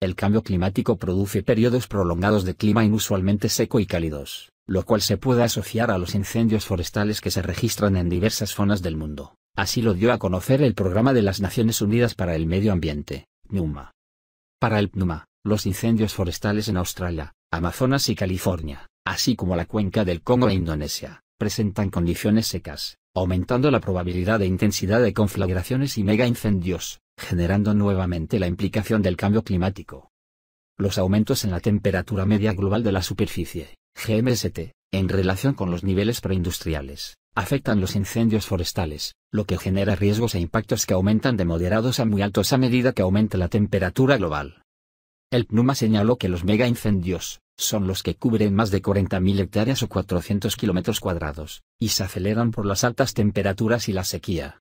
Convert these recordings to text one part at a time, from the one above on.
El cambio climático produce periodos prolongados de clima inusualmente seco y cálidos, lo cual se puede asociar a los incendios forestales que se registran en diversas zonas del mundo. Así lo dio a conocer el Programa de las Naciones Unidas para el Medio Ambiente, PNUMA. Para el PNUMA, los incendios forestales en Australia, Amazonas y California, así como la cuenca del Congo e Indonesia, presentan condiciones secas, aumentando la probabilidad de intensidad de conflagraciones y mega incendios, generando nuevamente la implicación del cambio climático. Los aumentos en la temperatura media global de la superficie, GMST, en relación con los niveles preindustriales, afectan los incendios forestales, lo que genera riesgos e impactos que aumentan de moderados a muy altos a medida que aumenta la temperatura global. El PNUMA señaló que los mega incendios, son los que cubren más de 40.000 hectáreas o 400 kilómetros cuadrados, y se aceleran por las altas temperaturas y la sequía.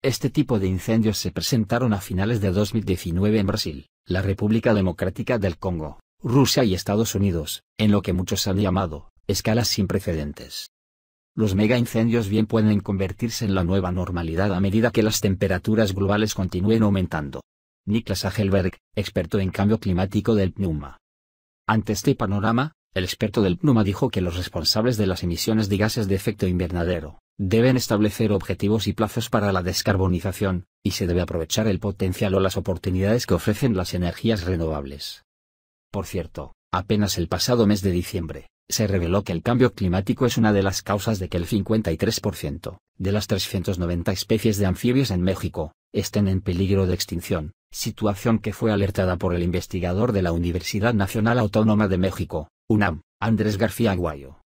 Este tipo de incendios se presentaron a finales de 2019 en Brasil, la República Democrática del Congo, Rusia y Estados Unidos, en lo que muchos han llamado, escalas sin precedentes. Los megaincendios bien pueden convertirse en la nueva normalidad a medida que las temperaturas globales continúen aumentando. Niklas Hagelberg, experto en cambio climático del PNUMA, ante este panorama, el experto del PNUMA dijo que los responsables de las emisiones de gases de efecto invernadero deben establecer objetivos y plazos para la descarbonización, y se debe aprovechar el potencial o las oportunidades que ofrecen las energías renovables. Por cierto, apenas el pasado mes de diciembre, se reveló que el cambio climático es una de las causas de que el 53% de las 390 especies de anfibios en México estén en peligro de extinción, situación que fue alertada por el investigador de la Universidad Nacional Autónoma de México, UNAM, Andrés García Aguayo.